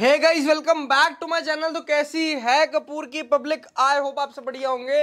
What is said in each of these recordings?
Hey guys welcome back to my channel तो कैसी है कपूर की पब्लिक आई होप आप सब बढ़िया होंगे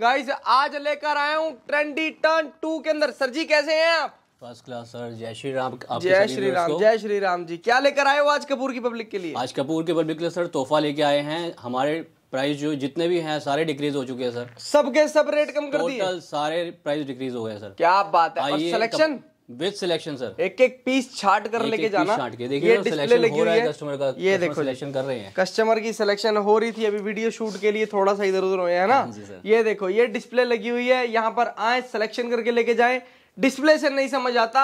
गाइस आज लेकर आया हूँ ट्रेंडी टर्न टू के अंदर सर जी कैसे हैं आप फर्स्ट क्लास सर जय श्री राम जय श्री राम जय श्री राम जी क्या लेकर आए हो आज कपूर की पब्लिक के लिए आज कपूर के पब्लिक के लिए सर तोहफा लेके आए हैं हमारे प्राइस जो जितने भी हैं सारे डिक्रीज हो चुके हैं सर सबके सब रेट कम कर दिए सारे प्राइस डिक्रीज हो गए सर क्या बात है सिलेक्शन विद सिलेक्शन सर एक एक पीस छाट कर लेके जाना छाट के देखिए डिस्प्ले लगी हुई है कस्टमर का ये देखो सिलेक्शन कर रहे हैं कस्टमर की सिलेक्शन हो रही थी अभी वीडियो शूट के लिए थोड़ा सा इधर उधर हुए है ना हाँ ये देखो ये डिस्प्ले लगी हुई है यहाँ पर आए सिलेक्शन करके लेके जाए डिस्प्ले से नहीं समझ आता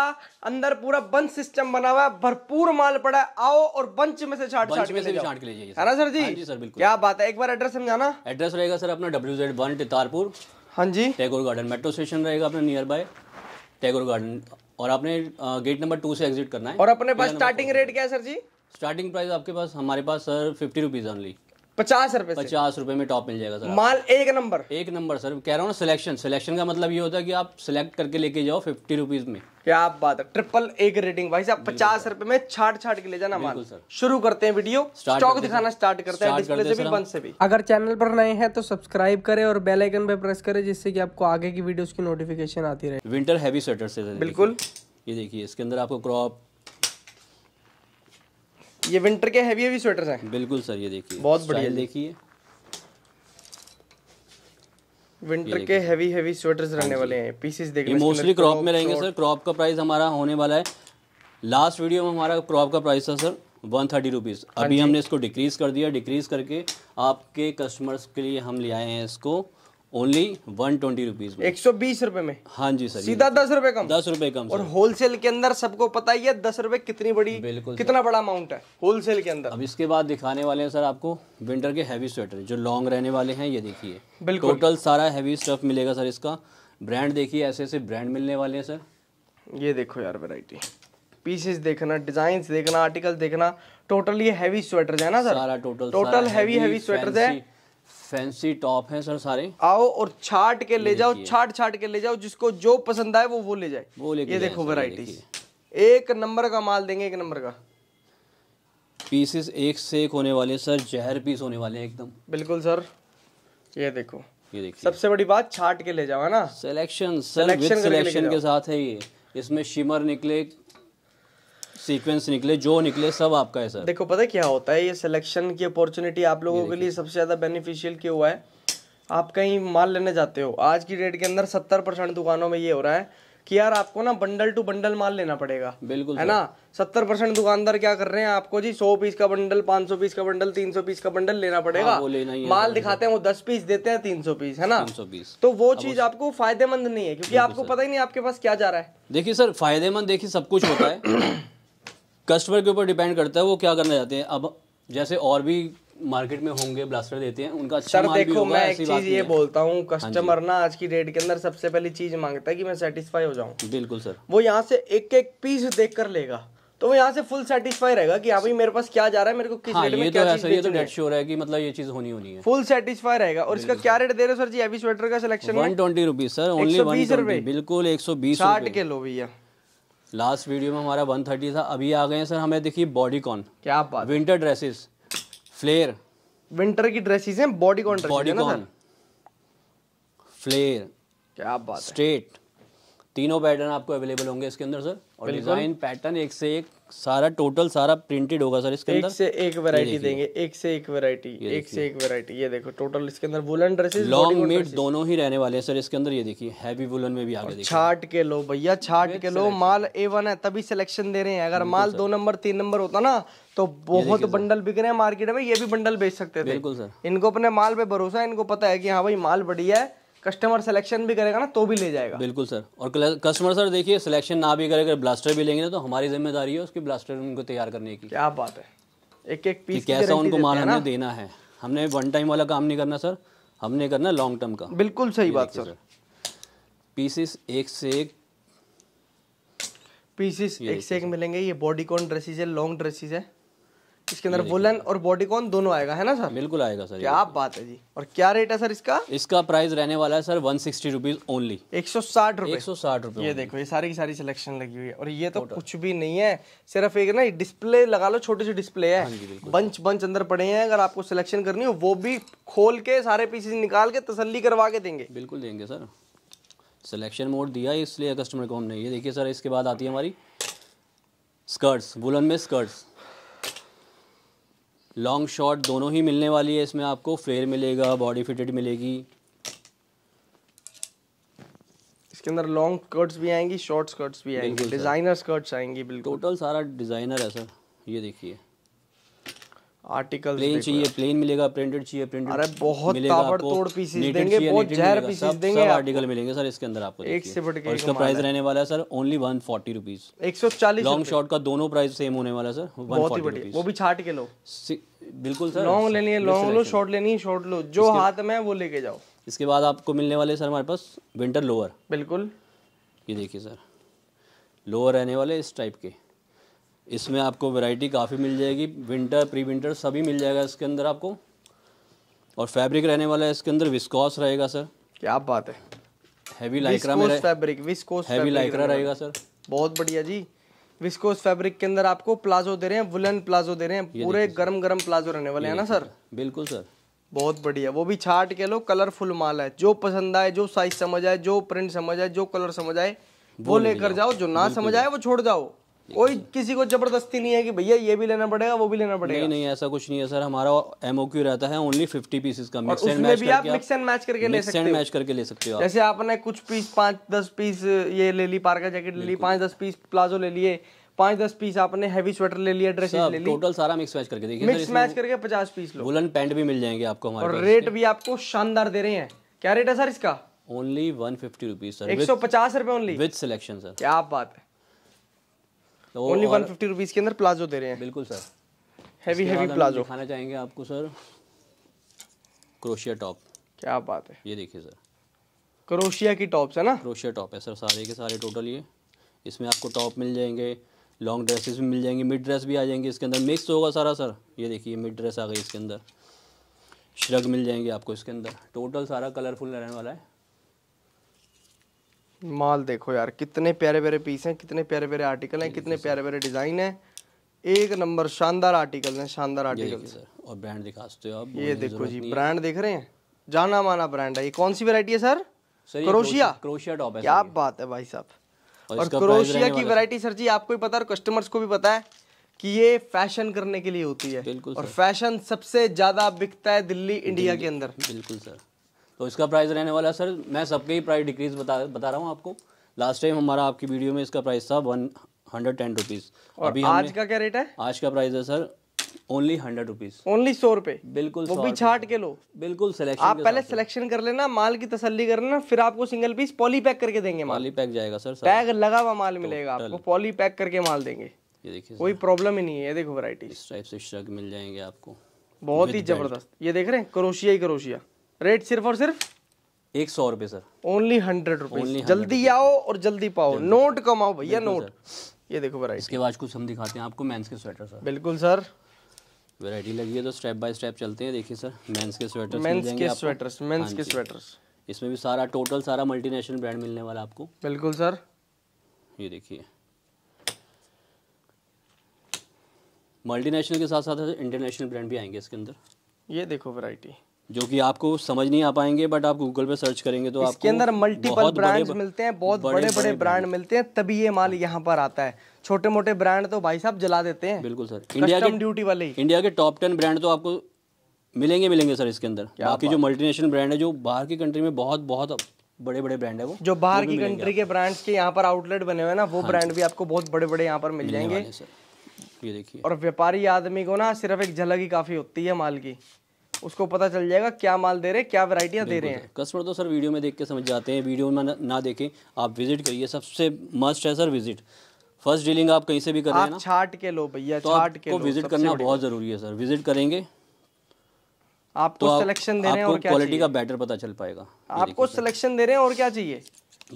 अंदर पूरा बंच सिस्टम बना हुआ है भरपूर माल पड़ा है आओ और बंच में से छाट छाट में से छाट के लीजिए है ना सर जी हाँ जी सर बिल्कुल क्या बात है एक बार एड्रेस समझाना एड्रेस रहेगा सर अपना डब्ल्यू जेड वन टितारपुर हाँ जी टैगोर गार्डन मेट्रो स्टेशन रहेगा अपना नियर बाय टैगोर गार्डन और आपने गेट नंबर टू से एग्जिट करना है और अपने पास स्टार्टिंग रेट क्या है सर जी स्टार्टिंग प्राइस आपके पास हमारे पास सर फिफ्टी रुपीज़ ऑनली पचास रुपए पचास रुपए में टॉप मिल जाएगा सर माल एक नंबर एक नंबर सर कह रहा हूँ ना सिलेक्शन सिलेक्शन का मतलब ये होता है कि आप सिलेक्ट करके लेके जाओ फिफ्टी रुपीज में क्या बात है ट्रिपल एक रेटिंग भाई साहब पचास रुपए में छाट छाट के ले जाना माल सर शुरू करते हैं वीडियो स्टॉक दिखाना स्टार्ट करते हैं डिस्प्ले से भी बंद से भी अगर चैनल पर नए हैं तो सब्सक्राइब करें और बेल आइकन पे प्रेस करें जिससे कि आपको आगे की वीडियोस की नोटिफिकेशन आती रहे विंटर हैवी स्वेटर से बिल्कुल ये देखिए इसके अंदर आपको क्रॉप ये विंटर के हैवी हैवी स्वेटर्स हैं बिल्कुल सर ये देखिए बहुत बढ़िया देखिए विंटर के हैवी हैवी स्वेटर्स रहने हाँ वाले हैं पीसेस देखिए मोस्टली क्रॉप में रहेंगे सर क्रॉप का प्राइस हमारा होने वाला है लास्ट वीडियो में हमारा क्रॉप का प्राइस था सर वन थर्टी रुपीज़ अभी हमने इसको डिक्रीज़ कर दिया डिक्रीज़ करके आपके कस्टमर्स के लिए हम ले आए हैं इसको ओनली वन ट्वेंटी रुपीज एक सौ बीस रूपए में हाँ जी सर सीधा दस रुपए कम दस रुपए कम और होलसेल के अंदर सबको पता ही है दस रुपए कितनी बड़ी बिल्कुल कितना बड़ा अमाउंट है होलसेल के अंदर अब इसके बाद दिखाने वाले हैं सर आपको विंटर के हैवी स्वेटर जो लॉन्ग रहने वाले हैं ये देखिए बिल्कुल टोटल सारा हैवी स्टफ मिलेगा सर इसका ब्रांड देखिए ऐसे ऐसे ब्रांड मिलने वाले हैं सर ये देखो यार वेराइटी पीसेस देखना डिजाइन देखना आर्टिकल देखना टोटल ये हैवी स्वेटर है ना सर सारा total total heavy heavy sweater है फैंसी टॉप हैं सर सारे आओ और छाट के ले जाओ छाट छाट के ले जाओ जिसको जो पसंद आए वो वो ले जाए वो ले ये देखो वैरायटी एक नंबर का माल देंगे एक नंबर का पीसेस एक से एक होने वाले सर जहर पीस होने वाले हैं एकदम बिल्कुल सर ये देखो ये देखिए सबसे बड़ी बात छाट के ले जाओ है ना सिलेक्शन सर सिलेक्शन के साथ है ये इसमें शिमर निकले सीक्वेंस निकले जो निकले सब आपका है सर देखो पता क्या होता है ये सिलेक्शन की अपॉर्चुनिटी आप लोगों के लिए सबसे ज़्यादा बेनिफिशियल क्यों हुआ है आप कहीं माल लेने जाते हो आज की डेट के अंदर सत्तर परसेंट दुकानों में ये हो रहा है कि यार आपको ना बंडल टू बंडल माल लेना पड़ेगा बिल्कुल है ना सत्तर परसेंट दुकानदार क्या कर रहे हैं आपको जी सौ पीस का बंडल पांच सौ पीस का बंडल तीन सौ पीस का बंडल लेना पड़ेगा हाँ, वो लेना ही माल दिखाते हैं वो दस पीस देते हैं तीन सौ पीस है ना सौ पीस तो वो चीज आपको फायदेमंद नहीं है क्योंकि आपको पता ही नहीं आपके पास क्या जा रहा है देखिए सर फायदेमंद देखिए सब कुछ होता है कस्टमर के ऊपर डिपेंड करता है वो क्या करना चाहते हैं अब जैसे और भी मार्केट में होंगे ब्लास्टर देते हैं उनका अच्छा सर देखो मैं एक चीज ये बोलता हूँ कस्टमर हाँ ना आज की डेट के अंदर सबसे पहली चीज मांगता है कि मैं सेटिस्फाई हो जाऊँ बिल्कुल सर वो यहाँ से एक एक पीस देख कर लेगा तो वो यहाँ से फुल सेटिस्फाई रहेगा कि हाँ भाई मेरे पास क्या जा रहा है मेरे को किस हाँ, रेट में क्या चीज ये तो डेट श्योर तो है कि मतलब ये चीज होनी होनी है फुल सेटिस्फाई रहेगा और इसका क्या रेट दे रहे हो सर जी अभी स्वेटर का selection one twenty rupees sir only one रुपए बिल्कुल एक सौ बीस साठ के लो भैया लास्ट वीडियो में हमारा 130 था अभी आ गए हैं सर हमें देखिए बॉडी कॉन क्या बात विंटर ड्रेसेस फ्लेयर विंटर की ड्रेसेस हैं bodycon bodycon flare क्या बात स्ट्रेट तीनों पैटर्न आपको अवेलेबल होंगे इसके अंदर सर और डिजाइन पैटर्न एक से एक सारा टोटल सारा प्रिंटेड होगा सर इसके अंदर एक से एक वैरायटी देंगे एक से एक वैरायटी एक से एक वैरायटी ये देखो टोटल इसके अंदर वुलन ड्रेसेस लॉन्ग मेड दोनों ही रहने वाले हैं सर इसके अंदर ये देखिए हैवी वुलन में भी आगे छाट के लो भैया छाट के लो माल ए वन है तभी सिलेक्शन दे रहे हैं अगर माल दो नंबर तीन नंबर होता ना तो बहुत बंडल बिक रहे हैं मार्केट में ये भी बंडल बेच सकते थे बिल्कुल सर इनको अपने माल पे भरोसा है इनको पता है की हाँ भाई माल बढ़िया है कस्टमर सिलेक्शन भी करेगा ना तो भी ले जाएगा बिल्कुल सर और कस्टमर सर देखिए सिलेक्शन ना भी करेगा ब्लास्टर भी लेंगे ना तो हमारी जिम्मेदारी है उसकी ब्लास्टर उनको तैयार करने की क्या बात है एक एक पीस कैसा उनको माल हमें देना है हमने वन टाइम वाला काम नहीं करना सर हमने करना लॉन्ग टर्म का बिल्कुल सही बात सर पीसेस एक से एक पीसेस एक से एक मिलेंगे ये बॉडी कॉन ड्रेसेस है लॉन्ग ड्रेसेस है इसके अंदर वुलन और बॉडीकॉन दोनों आएगा है ना सर बिल्कुल आएगा सर क्या बात है जी और क्या रेट है सर इसका इसका प्राइस रहने वाला है sir one sixty rupees only एक सौ साठ रुपए एक सौ साठ रुपए ये देखो ये सारी की सारी सिलेक्शन लगी हुई है और ये तो कुछ भी नहीं है सिर्फ एक ना डिस्प्ले लगा लो छोटी सी डिस्प्ले है बंच हाँ बंच अंदर पड़े हैं अगर आपको सिलेक्शन करनी हो वो भी खोल के सारे पीसेस निकाल के तसली करवा के देंगे बिल्कुल देंगे सर सिलेक्शन मोड दिया इसलिए कस्टमर को हमने ये देखिए सर इसके बाद आती है हमारी स्कर्ट्स वुलन में स्कर्ट्स लॉन्ग शॉट दोनों ही मिलने वाली है इसमें आपको फ्लेयर मिलेगा बॉडी फिटेड मिलेगी इसके अंदर लॉन्ग स्कर्ट्स भी आएंगी शॉर्ट स्कर्ट्स भी आएंगी डिज़ाइनर स्कर्ट्स आएंगी बिल्कुल टोटल सारा डिज़ाइनर है सर ये देखिए आर्टिकल प्लेन चाहिए प्लेन मिलेगा प्रिंटेड चाहिए प्रिंटेड अरे बहुत ताबड़तोड़ पीसेस देंगे बहुत जहर पीसेस देंगे सब आर्टिकल मिलेंगे सर इसके अंदर आपको एक से बढ़कर इसका प्राइस रहने वाला है sir only one forty rupees एक सौ चालीस लॉन्ग शॉर्ट का दोनों प्राइस सेम होने वाला सर बहुत ही बढ़िया वो भी छाट के लो बिल्कुल सर लॉन्ग लेनी है लॉन्ग लो शॉर्ट लेनी है शॉर्ट लो जो हाथ में है वो लेके जाओ इसके बाद आपको मिलने वाले सर हमारे पास विंटर लोअर बिल्कुल ये देखिए सर लोअर रहने वाले इस टाइप के इसमें आपको वैरायटी काफ़ी मिल जाएगी विंटर प्री विंटर सभी मिल जाएगा इसके अंदर आपको और फैब्रिक रहने वाला है इसके अंदर विस्कॉस रहेगा सर क्या बात है हैवी लाइक्रा में फैब्रिक विस्कोस हैवी लाइक्रा रहेगा सर बहुत बढ़िया जी विस्कोस फैब्रिक के अंदर आपको प्लाजो दे रहे हैं वुलन प्लाजो दे रहे हैं पूरे गर्म गर्म प्लाजो रहने वाले हैं ना सर बिल्कुल सर बहुत बढ़िया वो भी छाट के लो कलरफुल माल है जो पसंद आए जो साइज समझ आए जो प्रिंट समझ आए जो कलर समझ आए वो लेकर जाओ जो ना समझ आए वो छोड़ जाओ कोई किसी को जबरदस्ती नहीं है कि भैया ये भी लेना पड़ेगा वो भी लेना पड़ेगा नहीं नहीं ऐसा कुछ नहीं है सर हमारा एमओक्यू रहता है ओनली फिफ्टी पीसेस का मिक्स एंड मैच भी आप मिक्स एंड मैच करके ले सकते हो मैच करके ले सकते हो जैसे आपने कुछ पीस पांच दस पीस ये ले ली पार्का जैकेट ले ली पांच दस पीस प्लाजो ले लिए पांच दस पीस आपने हैवी स्वेटर ले लिया ड्रेस ले ली टोटल सारा मिक्स मैच करके देखिए मिक्स मैच करके पचास पीस लो वुलन पैंट भी मिल जाएंगे आपको हमारे और रेट भी आपको शानदार दे रहे हैं क्या रेट है सर इसका only one fifty rupees sir एक सौ पचास रुपए ओनली विद सिलेक्शन सर क्या बात है ओनली वन फिफ्टी रुपीज़ के अंदर प्लाजो दे रहे हैं बिल्कुल सर हैवी हैवी प्लाजो खाना चाहेंगे आपको सर क्रोशिया टॉप क्या बात है ये देखिए सर क्रोशिया की टॉप्स है ना क्रोशिया टॉप है सर सारे के सारे टोटल ये इसमें आपको टॉप मिल जाएंगे लॉन्ग ड्रेसेस भी मिल जाएंगे मिड ड्रेस भी आ जाएंगे इसके अंदर मिक्स होगा सारा सर ये देखिए मिड ड्रेस आ गई इसके अंदर श्रग मिल जाएंगे आपको इसके अंदर टोटल सारा कलरफुल रहने वाला है माल देखो यार कितने प्यारे प्यारे पीस हैं कितने प्यारे प्यारे आर्टिकल हैं कितने प्यारे प्यारे डिज़ाइन हैं एक नंबर शानदार आर्टिकल हैं शानदार आर्टिकल तो और ब्रांड दिखा सकते हो आप ये देखो जी ब्रांड देख रहे हैं जाना माना ब्रांड है ये कौन सी वेरायटी है सर क्रोशिया क्रोशिया टॉप है क्या बात है भाई साहब और क्रोशिया की वैरायटी सर जी आपको भी पता है और कस्टमर्स को भी पता है कि ये फैशन करने के लिए होती है और फैशन सबसे ज्यादा बिकता है दिल्ली इंडिया के अंदर बिल्कुल सर तो इसका प्राइस रहने वाला सर मैं सबके ही प्राइस डिक्रीज बता बता रहा हूँ आपको लास्ट टाइम हमारा आपकी वीडियो में इसका प्राइस था वन हंड्रेड टेन रुपीज़ अभी आज का क्या रेट है आज का प्राइस है sir only hundred rupees only सौ रुपए बिल्कुल वो भी छाट के लो बिल्कुल सिलेक्शन आप पहले सिलेक्शन कर लेना माल की तसल्ली कर लेना फिर आपको सिंगल पीस पॉली पैक करके देंगे माल पॉली पैक जाएगा सर पैक लगा हुआ माल तो मिलेगा आपको पॉली पैक करके माल देंगे ये देखिए कोई प्रॉब्लम ही नहीं है ये देखो वैरायटी इस टाइप से शग मिल जाएंगे आपको बहुत ही जबरदस्त ये देख रहे हैं क्रोशिया ही क्रोशिया रेट सिर्फ और सिर्फ एक सौ रुपए सर ओनली हंड्रेड रुपये जल्दी आओ और जल्दी पाओ नोट कमाओ भैया नोट ये देखो वराइटी इसके बाद कुछ हम दिखाते हैं आपको मेंस के स्वेटर सर बिल्कुल सर वैरायटी लगी है तो स्टेप बाय स्टेप चलते हैं देखिए सर मेंस के स्वेटर मेंस के स्वेटर्स मेंस हाँ के स्वेटर्स इसमें भी सारा टोटल सारा मल्टीनेशनल ब्रांड मिलने वाला आपको बिल्कुल सर ये देखिए मल्टीनेशनल के साथ साथ इंटरनेशनल ब्रांड भी आएंगे इसके अंदर ये देखो वैरायटी जो कि आपको समझ नहीं आ पाएंगे बट आप गूगल पे सर्च करेंगे तो इसके अंदर मल्टीपल ब्रांड्स मिलते हैं बहुत बड़े बड़े, बड़े, ब्रांड मिलते हैं तभी ये माल यहाँ पर आता है छोटे मोटे ब्रांड तो भाई साहब जला देते हैं बिल्कुल सर इंडिया के ड्यूटी वाले इंडिया के टॉप टेन ब्रांड तो आपको मिलेंगे मिलेंगे सर इसके अंदर बाकी जो मल्टीनेशनल ब्रांड है जो बाहर की कंट्री में बहुत बहुत बड़े बड़े ब्रांड है वो जो बाहर की कंट्री के ब्रांड्स के यहाँ पर आउटलेट बने हुए ना वो ब्रांड हाँ भी आपको बहुत बड़े बड़े यहाँ पर मिल जाएंगे ये देखिए और व्यापारी आदमी को ना सिर्फ एक झलक ही काफी होती है माल की उसको पता चल जाएगा क्या माल दे रहे हैं क्या वैरायटियाँ दे रहे हैं कस्टमर तो सर वीडियो में देख के समझ जाते हैं वीडियो में ना देखें आप विजिट करिए सबसे मस्ट है सर विजिट फर्स्ट डीलिंग आप कहीं से भी करें आप छाट के लो भैया तो छाट के विजिट करना बहुत ज़रूरी है सर विजिट करेंगे आपको तो सिलेक्शन दे रहे हैं और क्या क्वालिटी का बेटर पता चल पाएगा आपको सिलेक्शन दे रहे हैं और क्या चाहिए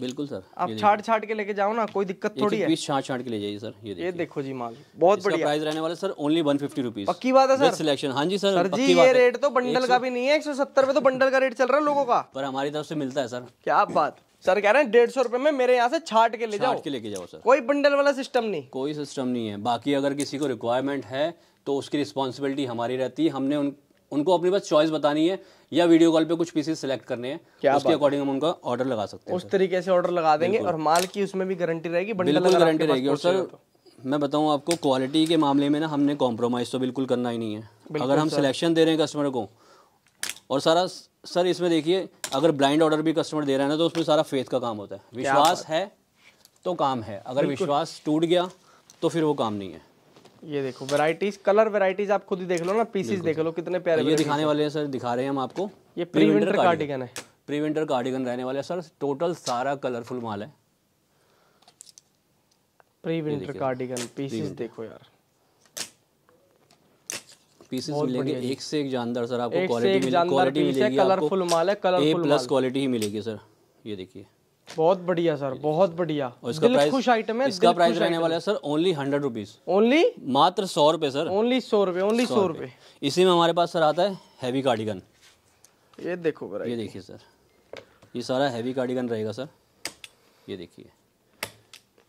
बिल्कुल सर आप छाट छाट के लेके जाओ ना कोई दिक्कत थोड़ी तो है छाट छाट के ले जाइए सर ये ये देखो जी माल बहुत बढ़िया प्राइस रहने वाला sir only one fifty rupees पक्की बात है सर सिलेक्शन हाँ जी सर सर जी ये रेट तो बंडल का भी नहीं है एक सौ सत्तर में तो बंडल का रेट चल रहा है लोगों का पर हमारी तरफ से मिलता है सर क्या बात सर कह रहे हैं डेढ़ सौ रुपए में मेरे यहाँ से छाट के ले जाओ के लेके जाओ सर कोई बंडल वाला सिस्टम नहीं कोई सिस्टम नहीं है बाकी अगर किसी को रिक्वायरमेंट है तो उसकी रिस्पॉन्सिबिलिटी हमारी रहती है हमने उनको अपने पास चॉइस बतानी है या वीडियो कॉल पे कुछ पीसेस सिलेक्ट करने हैं उसके अकॉर्डिंग हम उनका ऑर्डर लगा सकते हैं उस तरीके से ऑर्डर लगा देंगे और माल की उसमें भी गारंटी रहेगी बिल्कुल गारंटी रहेगी और सर तो। मैं बताऊं आपको क्वालिटी के मामले में ना हमने कॉम्प्रोमाइज़ तो बिल्कुल करना ही नहीं है अगर हम सिलेक्शन दे रहे हैं कस्टमर को और सारा सर इसमें देखिए अगर ब्लाइंड ऑर्डर भी कस्टमर दे रहा है ना तो उसमें सारा फेथ का काम होता है विश्वास है तो काम है अगर विश्वास टूट गया तो फिर वो काम नहीं है ये देखो वेराइटीज कलर वेराइटीज आप खुद ही देख लो ना पीसीज देख लो कितने प्यारे ये दिखाने वाले हैं सर दिखा रहे हैं हम आपको ये प्री विंटर कार्डिगन है प्री विंटर कार्डिगन रहने वाला है सर टोटल सारा कलरफुल माल है प्री विंटर कार्डिगन पीसीज देखो यार पीसेस मिलेंगे एक से एक जानदार सर आपको क्वालिटी मिलेगी क्वालिटी मिलेगी कलरफुल माल है कलरफुल प्लस क्वालिटी ही मिलेगी सर ये देखिए बहुत बढ़िया सर बहुत बढ़िया इसका प्राइस खुश आइटम है इसका प्राइस रहने वाला है sir only hundred rupees only मात्र सौ रुपए सर ओनली सौ रुपए ओनली सौ रुपए इसी में हमारे पास सर आता है हैवी कार्डिगन ये देखो ये देखिए सर ये सारा हैवी कार्डिगन रहेगा सर ये देखिए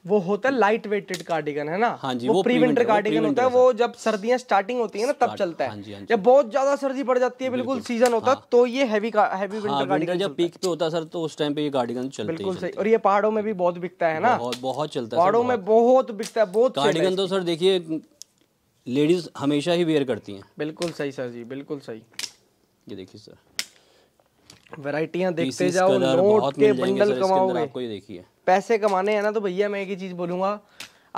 वो होता है लाइट वेटेड कार्डिगन है ना हाँ जी, वो, वो प्री विंटर कार्डिगन होता है वो जब सर्दियां स्टार्टिंग होती है ना तब चलता है हाँ जी, हाँ जी। जब बहुत ज्यादा सर्दी पड़ जाती है बिल्कुल सीजन होता है हाँ। तो ये हैवी हैवी विंटर कार्डिगन जब पीक पे होता है सर तो उस टाइम पे ये कार्डिगन चलता है बिल्कुल सही और ये पहाड़ों में भी बहुत बिकता है ना बहुत चलता है पहाड़ों में बहुत बिकता है बहुत कार्डिगन तो सर देखिए लेडीज हमेशा ही वेयर करती हैं बिल्कुल सही सर जी बिल्कुल सही ये देखिए सर वैरायटियां देखते जाओ नोट के बंडल कमाओगे आपको ये देखिए पैसे कमाने हैं ना तो भैया मैं एक ही चीज़ बोलूँगा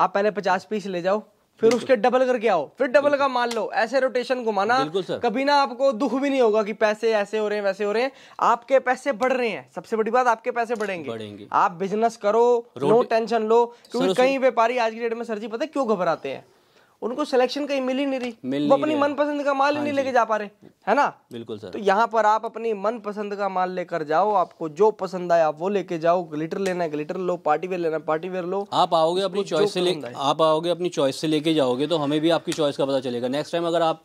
आप पहले पचास पीस ले जाओ फिर उसके डबल करके आओ फिर डबल का मान लो ऐसे रोटेशन घुमाना कभी ना आपको दुख भी नहीं होगा कि पैसे ऐसे हो रहे हैं वैसे हो रहे हैं आपके पैसे बढ़ रहे हैं सबसे बड़ी बात आपके पैसे बढ़ेंगे, बढ़ेंगे। आप बिजनेस करो नो टेंशन लो क्योंकि कई व्यापारी आज की डेट में सर जी पता है क्यों घबराते हैं उनको सिलेक्शन कहीं मिल ही नहीं रही मिल वो अपनी मनपसंद का माल ही हाँ नहीं लेके जा पा रहे है ना बिल्कुल सर तो यहाँ पर आप अपनी मनपसंद का माल लेकर जाओ आपको जो पसंद आए आप वो लेके जाओ ग्लिटर लेना है ग्लिटर लो पार्टी वेयर लेना पार्टी वेयर लो आप आओगे अपनी चॉइस से आप आओगे अपनी चॉइस से लेके जाओगे तो हमें भी आपकी चॉइस का पता चलेगा नेक्स्ट टाइम अगर आप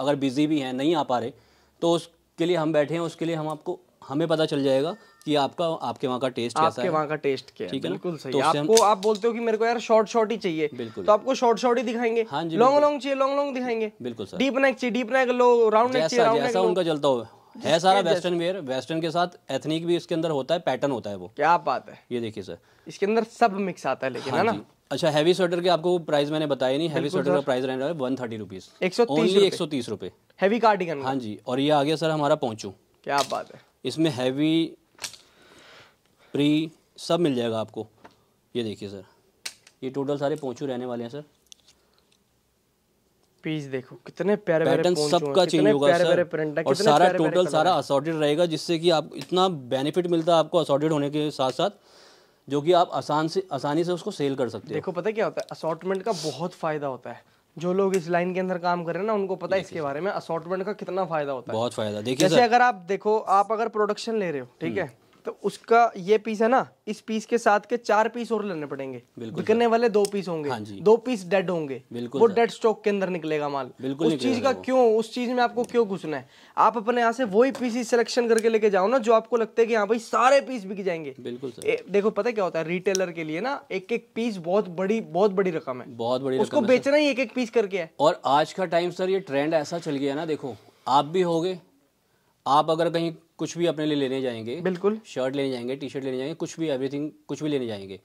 अगर बिजी भी हैं नहीं आ पा रहे तो उसके लिए हम बैठे हैं उसके लिए हम आपको हमें पता चल जाएगा कि आपका आपके वहाँ का टेस्ट आपके वहाँ का टेस्ट क्या ठीक है बिल्कुल सही तो आपको हम... आप बोलते हो कि मेरे को यार शॉर्ट शॉर्ट ही चाहिए बिल्कुल तो आपको शॉर्ट शॉर्ट ही दिखाएंगे हाँ जी लॉन्ग लॉन्ग चाहिए लॉन्ग लॉन्ग दिखाएंगे बिल्कुल सर डीप नेक चाहिए डीप नेक लो राउंड नेक चाहिए जैसा उनका चलता हो है सारा वेस्टर्न वेयर वेस्टर्न के साथ एथनिक भी इसके अंदर होता है पैटर्न होता है वो क्या बात है ये देखिए सर इसके अंदर सब मिक्स आता है लेकिन हाँ है ना अच्छा हैवी स्वेटर के आपको प्राइस मैंने बताया नहीं हैवी स्वेटर का प्राइस रहने वन थर्टी रुपीज ओनली एक सौ तीस रुपए हैवी कार्डिगन हाँ जी और ये आ गया सर हमारा पहुंचू क्या बात है इसमें हैवी प्री सब मिल जाएगा आपको ये देखिए सर ये टोटल सारे पोंछू रहने वाले हैं सर पीस देखो कितने प्यारे पैटर्न सबका चेंज होगा सर और सारा टोटल सारा असॉर्टेड रहेगा जिससे कि आप इतना बेनिफिट मिलता है आपको असॉर्टेड होने के साथ साथ जो कि आप आसान से आसानी से उसको सेल कर सकते हैं देखो पता क्या होता है असॉर्टमेंट का बहुत फायदा होता है जो लोग इस लाइन के अंदर काम कर रहे हैं ना उनको पता है इसके बारे में असॉर्टमेंट का कितना फायदा होता है बहुत फायदा देखिए जैसे अगर आप देखो आप अगर प्रोडक्शन ले रहे हो ठीक है तो उसका ये पीस है ना इस पीस के साथ के चार पीस और लेने पड़ेंगे बिकने वाले दो पीस होंगे हाँ दो पीस डेड होंगे वो डेड स्टॉक के अंदर निकलेगा माल उस चीज का क्यों उस चीज में आपको क्यों घुसना है आप अपने यहाँ से वही पीस सिलेक्शन करके लेके जाओ ना जो आपको लगता है कि हाँ भाई सारे पीस बिक जाएंगे बिल्कुल देखो पता क्या होता है रिटेलर के लिए ना एक एक पीस बहुत बड़ी बहुत बड़ी रकम है बहुत बड़ी उसको बेचना ही एक एक पीस करके है और आज का टाइम सर ये ट्रेंड ऐसा चल गया ना देखो आप भी होगे आप अगर कहीं कुछ भी अपने लिए लेने जाएंगे बिल्कुल शर्ट लेने जाएंगे टी शर्ट लेने जाएंगे कुछ भी एवरीथिंग कुछ भी लेने जाएंगे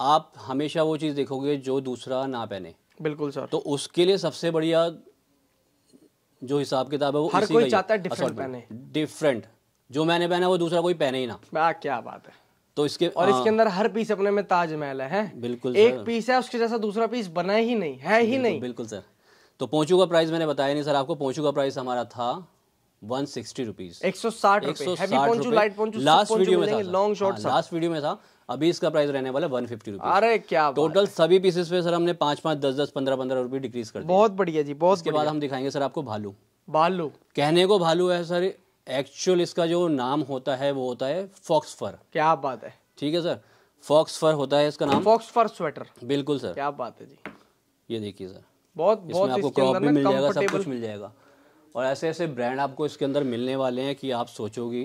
आप हमेशा वो चीज़ देखोगे जो दूसरा ना पहने बिल्कुल सर तो उसके लिए सबसे बढ़िया जो हिसाब किताब है वो हर कोई चाहता है डिफरेंट पहने डिफरेंट जो मैंने पहना वो दूसरा कोई पहने ही ना क्या बात है तो इसके और इसके हाँ। अंदर हर पीस अपने में ताजमहल है बिल्कुल एक पीस है उसके जैसा दूसरा पीस बना ही नहीं है ही नहीं बिल्कुल सर तो पहुंचू का प्राइस मैंने बताया नहीं सर आपको पहुंचू का प्राइस हमारा था वन सिक्सटी रुपीज एक सौ साठ लास्ट वीडियो में था लॉन्ग लास्ट वीडियो में था अभी इसका प्राइस रहने वाला वन फिफ्टी रुपीज अरे क्या टोटल सभी पीसेस पे सर हमने पाँच पांच दस दस पंद्रह पंद्रह डिक्रीज कर बहुत बढ़िया जी बहुत इसके बाद हम दिखाएंगे सर आपको भालू भालू कहने को भालू है सर एक्चुअल इसका जो नाम होता है वो होता है फॉक्स फर क्या बात है ठीक है सर फॉक्स फर होता है इसका नाम फॉक्स फर स्वेटर बिल्कुल सर क्या बात है जी ये देखिए सर बहुत इसमें आपको क्रॉप भी मिल जाएगा सब कुछ मिल जाएगा और ऐसे ऐसे ब्रांड आपको इसके अंदर मिलने वाले हैं कि आप सोचोगी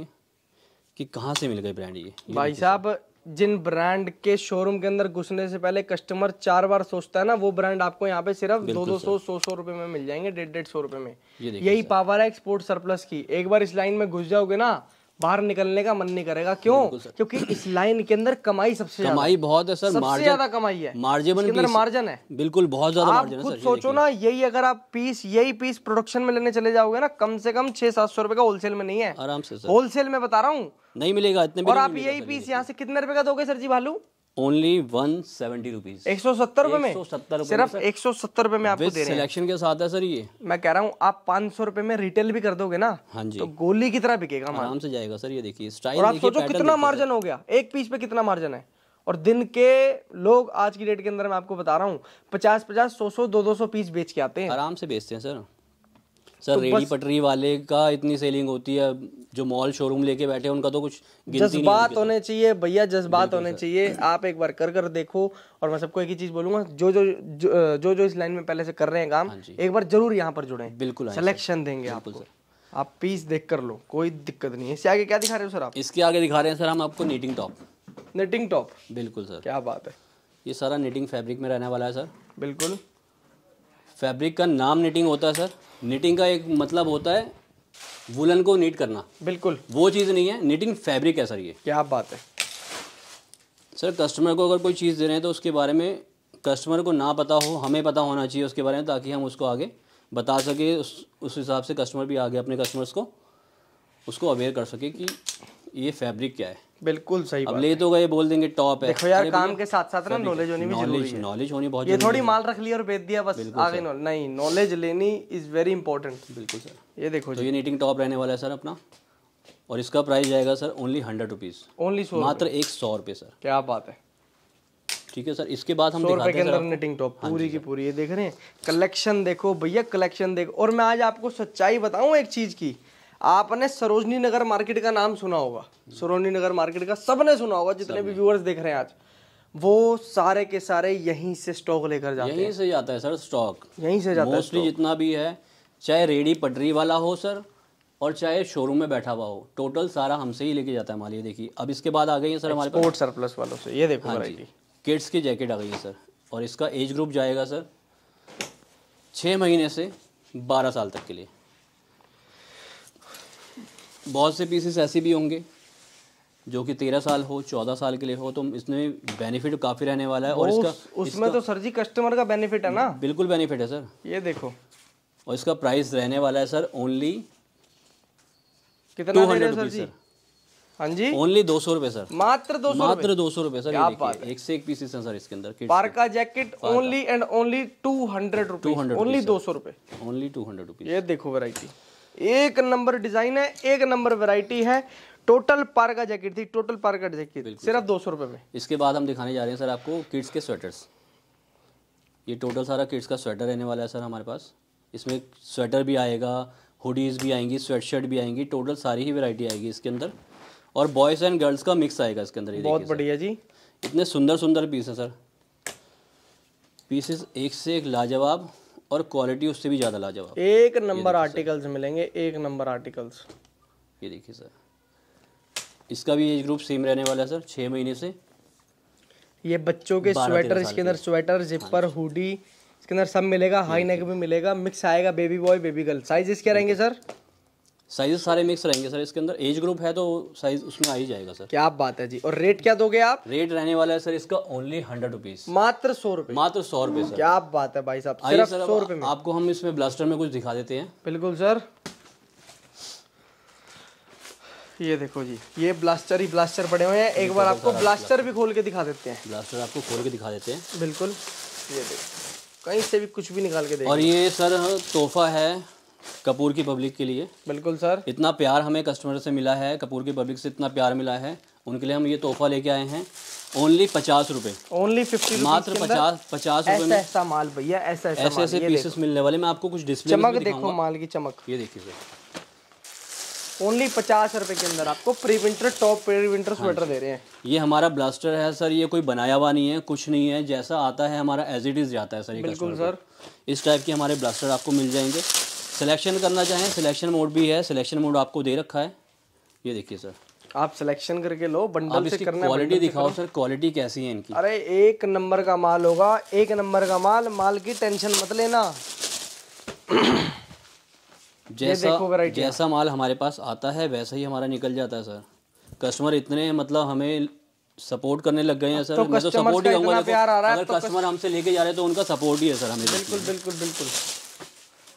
कि कहाँ से मिल गए ब्रांड ये भाई साहब जिन ब्रांड के शोरूम के अंदर घुसने से पहले कस्टमर चार बार सोचता है ना वो ब्रांड आपको यहाँ पे सिर्फ दो दो सौ सौ सौ रुपए में मिल जाएंगे डेढ़ डेढ़ सौ रुपए में यही पावर है एक्सपोर्ट सरप्लस की एक बार इस लाइन में घुस जाओगे ना बाहर निकलने का मन नहीं करेगा क्यों क्योंकि इस लाइन के अंदर कमाई सबसे कमाई बहुत है सर सबसे ज्यादा कमाई है मार्जिन मार्जिन है बिल्कुल बहुत ज्यादा मार्जिन खुद सोचो ना यही अगर आप पीस यही पीस प्रोडक्शन में लेने चले जाओगे ना कम से कम छह सात सौ रुपए का होलसेल में नहीं है आराम से होलसेल में बता रहा हूँ नहीं मिलेगा इतने और आप यही पीस यहाँ से कितने रुपए का दोगे सर जी भालू ओनली वन सेवेंटी रुपीज एक सौ सत्तर रुपए में सिर्फ एक सौ सत्तर रुपए में आपको दे रहे हैं के साथ है सर ये मैं कह रहा हूँ आप पांच सौ रुपए में रिटेल भी कर दोगे ना हाँ जी तो गोली की तरह बिकेगा आराम से जाएगा सर ये देखिए स्टाइल आप सोचो कितना मार्जिन हो गया एक पीस पे कितना मार्जिन है और दिन के लोग आज की डेट के अंदर मैं आपको बता रहा हूँ पचास पचास सौ सौ दो दो सौ पीस बेच के आते हैं आराम से बेचते हैं सर तो सर तो रेडी पटरी वाले का इतनी सेलिंग होती है जो मॉल शोरूम लेके बैठे हैं उनका तो कुछ जज्बात होने चाहिए भैया जज्बात होने चाहिए आप एक बार कर कर देखो और मैं सबको एक ही चीज बोलूंगा जो जो जो जो इस लाइन में पहले से कर रहे हैं काम हाँ एक बार जरूर यहाँ पर जुड़े बिल्कुल सिलेक्शन देंगे आपको आप पीस देख कर लो कोई दिक्कत नहीं है इसके आगे क्या दिखा रहे हो सर आप इसके आगे दिखा रहे हैं सर हम आपको नीटिंग टॉप नीटिंग टॉप बिल्कुल सर क्या बात है ये सारा नीटिंग फैब्रिक में रहने वाला है सर बिल्कुल फैब्रिक का नाम निटिंग होता है सर निटिंग का एक मतलब होता है वुलन को नीट करना बिल्कुल वो चीज़ नहीं है निटिंग फैब्रिक है सर ये क्या बात है सर कस्टमर को अगर कोई चीज़ दे रहे हैं तो उसके बारे में कस्टमर को ना पता हो हमें पता होना चाहिए उसके बारे में ताकि हम उसको आगे बता सके उस उस हिसाब से कस्टमर भी आगे अपने कस्टमर्स को उसको अवेयर कर सके कि ये फैब्रिक क्या है बिल्कुल सही अब ले तो गए बोल देंगे टॉप है देखो यार काम के साथ साथ ना नॉलेज होनी भी जरूरी है नॉलेज होनी बहुत ये थोड़ी माल रख लिया और बेच दिया बस आगे नहीं नॉलेज लेनी इज वेरी इंपॉर्टेंट बिल्कुल सर ये देखो तो ये नीटिंग टॉप रहने वाला है सर अपना और इसका प्राइस जाएगा sir only hundred rupees only मात्र एक सौ रुपये सर क्या बात है ठीक है सर इसके बाद हम दिखाते हैं सर नेटिंग टॉप हाँ पूरी की पूरी ये देख रहे हैं कलेक्शन देखो भैया कलेक्शन देखो और मैं आज आपको सच्चाई बताऊं एक चीज़ की आपने सरोजनी नगर मार्केट का नाम सुना होगा सरोजनी नगर मार्केट का सबने सुना होगा जितने भी व्यूअर्स देख रहे हैं आज वो सारे के सारे यहीं से स्टॉक लेकर जाते यहीं से जाता है सर स्टॉक यहीं से जाता है जितना भी है चाहे रेडी पटरी वाला हो सर और चाहे शोरूम में बैठा हुआ हो टोटल सारा हमसे ही लेके जाता है हमारे देखिए अब इसके बाद आ गई है सर हमारे पास सरप्लस वालों से ये देखो हाँ किड्स की जैकेट आ गई है सर और इसका एज ग्रुप जाएगा सर छः महीने से बारह साल तक के लिए बहुत से पीसेस ऐसे भी होंगे जो कि तेरह साल हो चौदह साल के लिए हो तो इसमें बेनिफिट काफ़ी रहने वाला है और इसका उसमें तो सर जी कस्टमर का बेनिफिट है ना बिल्कुल बेनिफिट है सर ये देखो और इसका प्राइस रहने वाला है सर ओनली कितना टू हंड्रेड सर जी हाँ जी ओनली दो सौ रुपए सर मात्र दो सौ मात्र दो सौ रुपए सर एक से एक पीसेस हैं सर इसके अंदर parka jacket only and only two hundred rupees only दो सौ रुपए ओनली टू हंड्रेड रुपीज ये देखो वेराइटी एक नंबर डिजाइन है एक नंबर वेरायटी है टोटल पार का जैकेट थी टोटल पार का जैकेट सिर्फ दो सौ रुपये में इसके बाद हम दिखाने जा रहे हैं सर आपको किड्स के स्वेटर्स ये टोटल सारा किड्स का स्वेटर रहने वाला है सर हमारे पास इसमें स्वेटर भी आएगा हुडीज़ भी आएंगी स्वेट शर्ट भी आएंगी टोटल सारी ही वेरायटी आएगी इसके अंदर और बॉयज़ एंड गर्ल्स का मिक्स आएगा इसके अंदर बहुत बढ़िया जी इतने सुंदर सुंदर पीस है सर पीसेस एक से एक लाजवाब और क्वालिटी उससे भी ज़्यादा लाजवाब एक नंबर आर्टिकल्स मिलेंगे एक नंबर आर्टिकल्स ये देखिए सर इसका भी एज ग्रुप सेम रहने वाला है सर छः महीने से ये बच्चों के स्वेटर इसके अंदर स्वेटर जिपर हुडी इसके अंदर सब मिलेगा हाई नेक भी मिलेगा मिक्स आएगा baby boy baby girl size क्या रहेंगे सर साइजेस सारे मिक्स रहेंगे सर इसके अंदर एज ग्रुप है तो साइज उसमें आ ही जाएगा सर क्या बात है जी और रेट क्या दोगे आप रेट रहने वाला है सर इसका ओनली हंड्रेड रुपीज मात्र सौ रुपए मात्र सौ रुपए सर क्या बात है भाई साहब सिर्फ सौ रुपए में आपको हम इसमें ब्लास्टर में कुछ दिखा देते हैं बिल्कुल सर ये देखो जी ये ब्लास्टर ही ब्लास्टर पड़े हुए हैं एक बार आपको ब्लास्टर भी खोल के दिखा देते हैं ब्लास्टर आपको खोल के दिखा देते हैं बिल्कुल ये देखो कहीं से भी कुछ भी निकाल के देखो और ये सर तोहफा है कपूर की पब्लिक के लिए बिल्कुल सर इतना प्यार हमें कस्टमर से मिला है कपूर की पब्लिक से इतना प्यार मिला है उनके लिए हम ये तोहफा लेके आए हैं ओनली पचास रुपए ओनली फिफ्टी मात्र पचास पचास रुपए में ऐसा माल भैया ऐसा ऐसा ऐसे ऐसे पीसेस मिलने वाले मैं आपको कुछ डिस्प्ले चमक देखो माल की चमक ये देखिए सर ओनली पचास रुपए के अंदर आपको pre winter top pre winter sweater दे रहे हैं ये हमारा ब्लास्टर है सर ये कोई बनाया हुआ नहीं है कुछ नहीं है जैसा आता है हमारा एज इट इज जाता है सर बिल्कुल सर इस टाइप के हमारे ब्लास्टर आपको मिल जाएंगे सिलेक्शन करना चाहें सिलेक्शन मोड भी है सिलेक्शन मोड आपको दे रखा है ये देखिए सर आप सिलेक्शन करके लो बंडल से करना क्वालिटी दिखाओ सर क्वालिटी कैसी है इनकी अरे एक नंबर का माल होगा एक नंबर का माल माल की टेंशन मत लेना जैसा जैसा माल हमारे पास आता है वैसा ही हमारा निकल जाता है सर कस्टमर इतने मतलब हमें सपोर्ट करने लग गए हैं सर तो सपोर्ट तो ही कस्टमर तो हमसे लेके जा रहे हैं तो उनका सपोर्ट ही है सर हमें बिल्कुल बिल्कुल बिल्कुल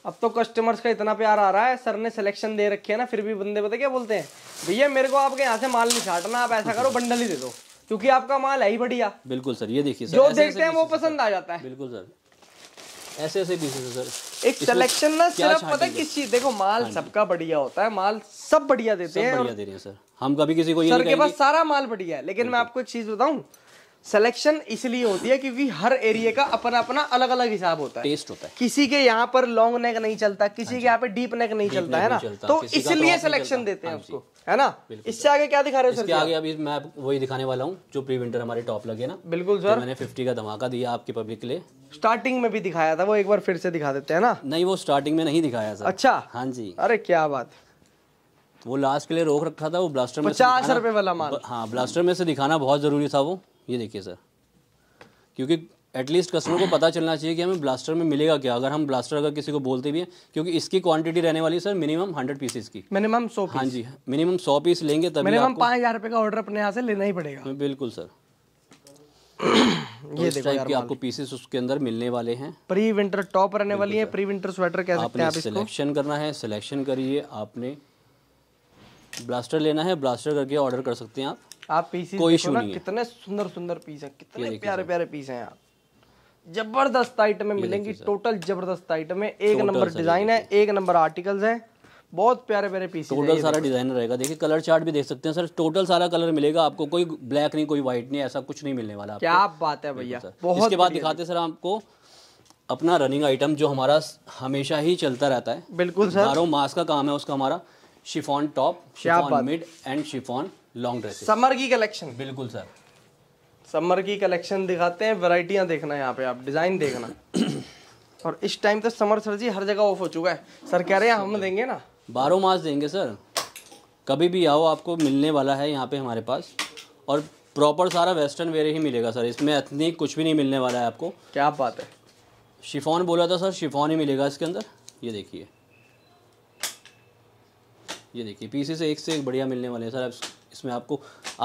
अब तो कस्टमर्स का इतना प्यार आ रहा है सर ने सिलेक्शन दे रखी है ना फिर भी बंदे पता क्या बोलते हैं भैया मेरे को आपके यहाँ से माल नहीं छाटना आप ऐसा करो बंडल ही दे दो क्योंकि आपका माल है ही बढ़िया बिल्कुल सर ये देखिए जो देखते हैं वो पसंद आ जाता है बिल्कुल सर ऐसे ऐसे पीसेस सर एक सिलेक्शन ना सिर्फ पता किस चीज देखो माल हाँ सबका बढ़िया होता है माल सब बढ़िया देते हैं बढ़िया दे रहे हैं सर हम कभी किसी को ये सर के पास सारा माल बढ़िया है लेकिन मैं आपको एक चीज बताऊं सिलेक्शन इसलिए होती है क्योंकि हर एरिया का अपना अपना अलग अलग हिसाब होता है टेस्ट होता है किसी के यहाँ पर लॉन्ग नेक नहीं चलता किसी के हाँ यहाँ पे डीप नेक नहीं चलता तो तो हाँ है ना तो इसलिए सिलेक्शन देते हैं उसको है ना इससे आगे क्या दिखा रहे हो सर आगे अभी मैं वही दिखाने वाला हूँ जो प्री विंटर हमारे टॉप लगे ना बिल्कुल सर मैंने फिफ्टी का धमाका दिया आपकी पब्लिक के लिए स्टार्टिंग में भी दिखाया था वो एक बार फिर से दिखा देते हैं ना नहीं वो स्टार्टिंग में नहीं दिखाया सर अच्छा हाँ जी अरे क्या बात वो लास्ट के लिए रोक रखा था वो ब्लास्टर में पचास रुपए वाला माल हाँ ब्लास्टर में से दिखाना बहुत जरूरी था वो ये देखिए सर क्योंकि एटलीस्ट कस्टमर को पता चलना चाहिए कि हमें ब्लास्टर में मिलेगा क्या अगर हम ब्लास्टर अगर किसी को बोलते भी हैं क्योंकि इसकी क्वांटिटी रहने वाली है सर मिनिमम हंड्रेड पीसेज की मिनिमम सौ हाँ जी मिनिमम सौ पीस लेंगे तभी मिनिमम पाँच हज़ार रुपये का ऑर्डर अपने यहाँ से लेना ही पड़ेगा हाँ, बिल्कुल सर ये तो देखो के आपको पीसेस उसके अंदर मिलने वाले हैं प्री विंटर टॉप रहने वाली है प्री विंटर स्वेटर कह सकते हैं आप सिलेक्शन करना है सिलेक्शन करिए आपने ब्लास्टर लेना है ब्लास्टर करके ऑर्डर कर सकते हैं आप आप पीसी कोई इशू नहीं कितने सुंदर सुंदर पीस है कितने प्यारे प्यारे पीस है यार जबरदस्त आइटम में मिलेंगी टोटल जबरदस्त आइटम है एक नंबर डिजाइन है एक नंबर आर्टिकल्स है बहुत प्यारे प्यारे पीस टोटल सारा डिजाइन रहेगा देखिए कलर चार्ट भी देख सकते हैं सर टोटल सारा कलर मिलेगा आपको कोई ब्लैक नहीं कोई व्हाइट नहीं ऐसा कुछ नहीं मिलने वाला क्या बात है भैया बहुत इसके बाद दिखाते हैं सर आपको अपना रनिंग आइटम जो हमारा हमेशा ही चलता रहता है बिल्कुल सर मास का काम है उसका हमारा chiffon top chiffon mid and chiffon long dress summer की कलेक्शन बिल्कुल सर समर की कलेक्शन दिखाते हैं वैरायटियाँ देखना यहाँ पे आप डिज़ाइन देखना और इस टाइम तो समर सर जी हर जगह ऑफ हो चुका है सर कह रहे हैं हम देंगे ना बारह मास देंगे सर कभी भी आओ आपको मिलने वाला है यहाँ पे हमारे पास और प्रॉपर सारा वेस्टर्न वेयर ही मिलेगा सर इसमें इतनी कुछ भी नहीं मिलने वाला है आपको क्या बात है शिफॉन बोला था सर शिफॉन ही मिलेगा इसके अंदर ये देखिए ये देखिए से एक से एक बढ़िया मिलने वाले हैं सर आप इसमें आपको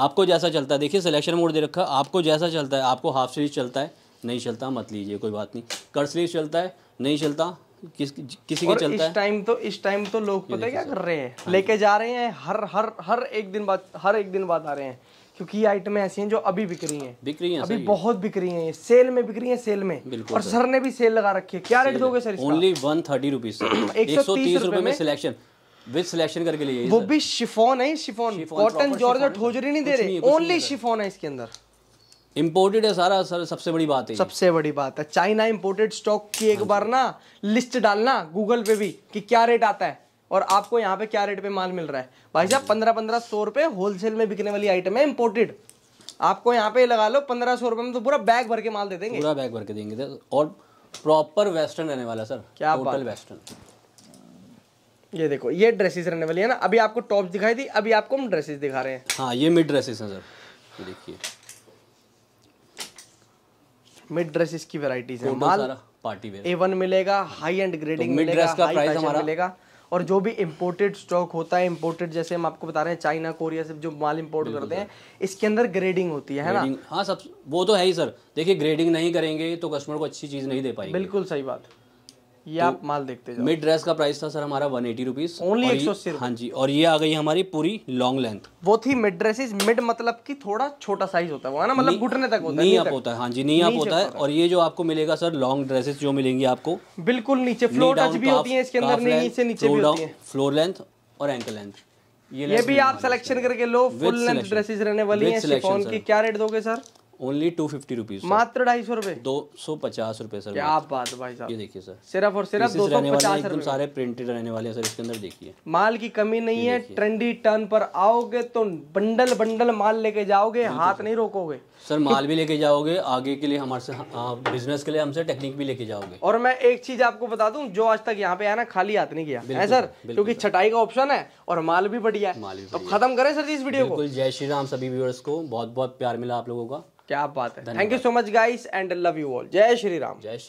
आपको जैसा चलता है देखिए सिलेक्शन मोड दे रखा आपको जैसा चलता है आपको हाफ स्लीव चलता है नहीं चलता मत लीजिए कोई बात नहीं कट स्लीव चलता है नहीं चलता किस किसी के चलता इस टाइम तो इस टाइम तो लोग पता है क्या कर रहे हैं हाँ लेके जा रहे हैं हर हर हर एक दिन बाद हर एक दिन बाद आ रहे हैं क्योंकि ये आइटमें ऐसी हैं जो अभी बिक रही हैं बिक रही हैं अभी बहुत बिक रही हैं ये सेल में बिक रही हैं सेल में बिल्कुल और सर ने भी सेल लगा रखी है क्या रेट दोगे sir only one thirty rupees एक सौ तीस रुपए में सिलेक्शन विद सिलेक्शन करके लिए वो भी शिफॉन है शिफॉन कॉटन जॉर्जेट होजरी नहीं दे रहे ओनली शिफॉन है इसके अंदर इम्पोर्टेड है सारा सर सबसे बड़ी बात है सबसे बड़ी बात है चाइना इम्पोर्टेड स्टॉक की एक हाँ बार ना लिस्ट डालना गूगल पे भी कि क्या रेट आता है और आपको यहाँ पे क्या रेट पे माल मिल रहा है भाई साहब हाँ पंद्रह पंद्रह सौ रुपये होलसेल में बिकने वाली आइटम है इम्पोर्टेड आपको यहाँ पे लगा लो पंद्रह सौ रुपये में तो पूरा बैग भर के माल दे देंगे पूरा बैग भर के देंगे और प्रॉपर वेस्टर्न रहने वाला सर क्या टोटल वेस्टर्न ये देखो ये ड्रेसेस रहने वाली है ना अभी आपको टॉप दिखाई थी अभी आपको हम ड्रेसेस दिखा रहे हैं हाँ ये मिड ड्रेसेस हैं सर देखिए मिड ड्रेसेस की वेराइटीज है माल पार्टी वेयर एवन मिलेगा high end grading mid dress का प्राइस हमारा मिलेगा और जो भी इम्पोर्टेड स्टॉक होता है इम्पोर्टेड जैसे हम आपको बता रहे हैं चाइना कोरिया से जो माल इम्पोर्ट करते हैं इसके अंदर ग्रेडिंग होती है, है ना हाँ सब वो तो है ही सर देखिए ग्रेडिंग नहीं करेंगे तो कस्टमर को अच्छी चीज़ नहीं दे पाएगी बिल्कुल सही बात तो ये तो आप माल देखते जाओ मिड ड्रेस का प्राइस था सर हमारा वन एटी रुपीज ओनली एक सौ अस्सी हाँ जी और ये आ गई हमारी पूरी लॉन्ग लेंथ वो थी मिड ड्रेसेस मिड मतलब की थोड़ा छोटा साइज होता है ना मतलब घुटने तक होता है नी आप होता है हाँ जी नी आप होता है और ये जो आपको मिलेगा सर लॉन्ग ड्रेसेस जो मिलेंगी आपको बिल्कुल नीचे फ्लोर टच भी होती है इसके अंदर नीचे नीचे फ्लोर लेंथ और एंकल लेंथ ये, ये भी आप सिलेक्शन करके लो फुल लेंथ ड्रेसेस रहने वाली हैं शिफॉन की क्या रेट दोगे sir only two fifty rupees मात्र ढाई सौ रुपए दो सौ पचास रुपए सर क्या बात भाई साहब ये देखिए सर सिर्फ और सिर्फ दो सौ पचास एकदम सारे प्रिंटेड रहने वाले हैं सर इसके अंदर देखिए माल की कमी नहीं है ट्रेंडी टर्न पर आओगे तो बंडल बंडल माल लेके जाओगे तो हाथ नहीं रोकोगे सर माल भी लेके जाओगे आगे के लिए हमारे बिजनेस हाँ, हाँ, के लिए हमसे टेक्निक भी लेके जाओगे और मैं एक चीज आपको बता दूं जो आज तक यहाँ पे आया ना खाली हाथ नहीं किया है सर क्योंकि छटाई का ऑप्शन है और माल भी बढ़िया है माल भी खत्म करें सर जी इस वीडियो को जय श्री राम सभी व्यूअर्स को बहुत बहुत प्यार मिला आप लोगों का क्या बात है thank you so much guys and love you all जय श्री राम जय श्री